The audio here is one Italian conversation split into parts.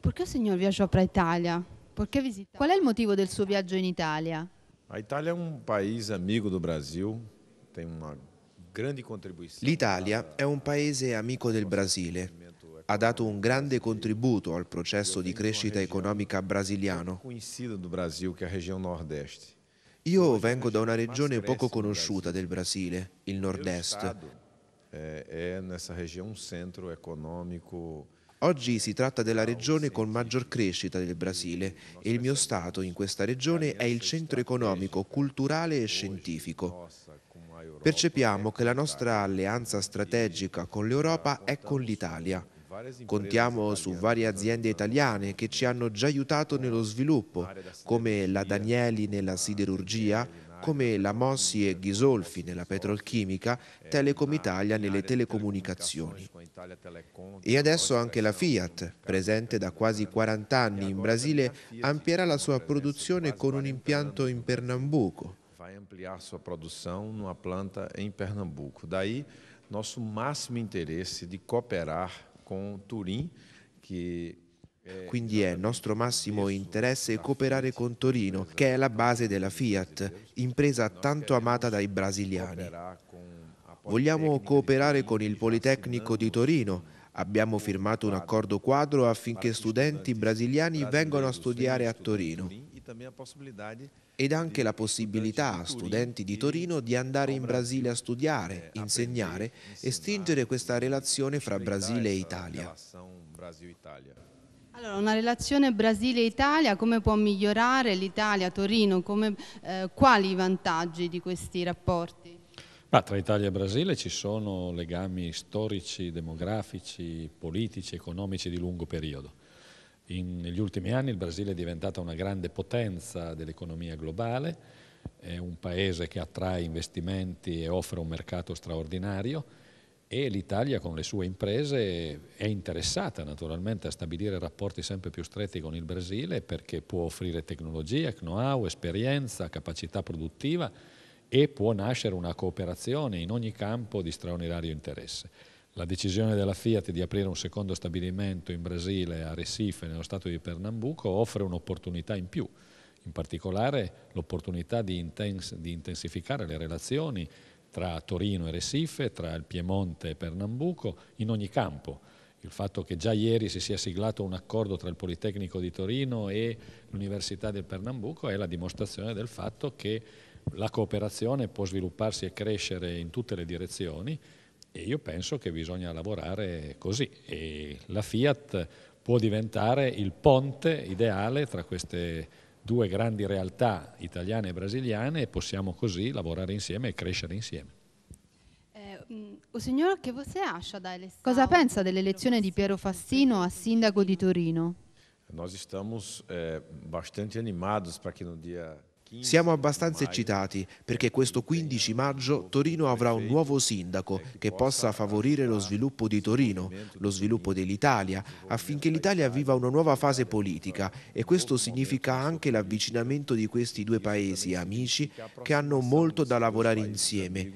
Perché il signor viaggiò per l'Italia? Qual è il motivo del suo viaggio in Italia? L'Italia è un paese amico del Brasile. Ha dato un grande contributo al processo di crescita economica brasiliano. Io vengo da una regione poco conosciuta del Brasile, il nord-est. È nessa regione un um centro economico Oggi si tratta della regione con maggior crescita del Brasile e il mio Stato in questa regione è il centro economico, culturale e scientifico. Percepiamo che la nostra alleanza strategica con l'Europa è con l'Italia. Contiamo su varie aziende italiane che ci hanno già aiutato nello sviluppo, come la Danieli nella siderurgia, come la Mossi e Ghisolfi nella petrolchimica, Telecom Italia nelle telecomunicazioni. E adesso anche la Fiat, presente da quasi 40 anni in Brasile, amplierà la sua produzione con un impianto in Pernambuco. Vai ampliare la sua produzione in una planta in Pernambuco. Daí nostro massimo interesse de cooperar com Turim, que quindi è nostro massimo interesse cooperare con Torino, che è la base della Fiat, impresa tanto amata dai brasiliani. Vogliamo cooperare con il Politecnico di Torino Abbiamo firmato un accordo quadro affinché studenti brasiliani vengano a studiare a Torino ed anche la possibilità a studenti di Torino di andare in Brasile a studiare, insegnare e stringere questa relazione fra Brasile e Italia. Allora, una relazione Brasile-Italia, come può migliorare l'Italia-Torino? Eh, quali i vantaggi di questi rapporti? Ma tra Italia e Brasile ci sono legami storici, demografici, politici, economici di lungo periodo. In, negli ultimi anni il Brasile è diventata una grande potenza dell'economia globale, è un paese che attrae investimenti e offre un mercato straordinario e l'Italia con le sue imprese è interessata naturalmente a stabilire rapporti sempre più stretti con il Brasile perché può offrire tecnologia, know-how, esperienza, capacità produttiva e può nascere una cooperazione in ogni campo di straordinario interesse. La decisione della Fiat di aprire un secondo stabilimento in Brasile, a Recife, nello stato di Pernambuco, offre un'opportunità in più, in particolare l'opportunità di, intens di intensificare le relazioni tra Torino e Recife, tra il Piemonte e Pernambuco, in ogni campo. Il fatto che già ieri si sia siglato un accordo tra il Politecnico di Torino e l'Università del Pernambuco è la dimostrazione del fatto che la cooperazione può svilupparsi e crescere in tutte le direzioni e io penso che bisogna lavorare così e la Fiat può diventare il ponte ideale tra queste due grandi realtà italiane e brasiliane e possiamo così lavorare insieme e crescere insieme. Eh, mm, o signor, che você acha da Cosa pensa dell'elezione di Piero Fassino a sindaco di Torino? Noi siamo abbastanza eh, animati che no dia siamo abbastanza eccitati perché questo 15 maggio Torino avrà un nuovo sindaco che possa favorire lo sviluppo di Torino, lo sviluppo dell'Italia, affinché l'Italia viva una nuova fase politica e questo significa anche l'avvicinamento di questi due paesi amici che hanno molto da lavorare insieme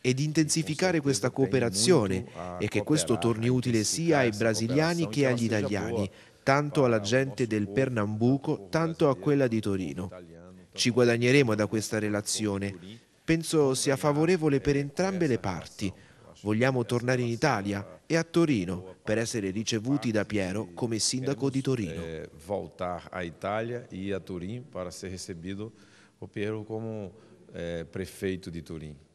ed intensificare questa cooperazione e che questo torni utile sia ai brasiliani che agli italiani, tanto alla gente del Pernambuco, tanto a quella di Torino ci guadagneremo da questa relazione. Penso sia favorevole per entrambe le parti. Vogliamo tornare in Italia e a Torino per essere ricevuti da Piero come sindaco di Torino. Eh, voltar a Italia e a Torino per essere ricevuto da Piero come eh, prefeito di Torino.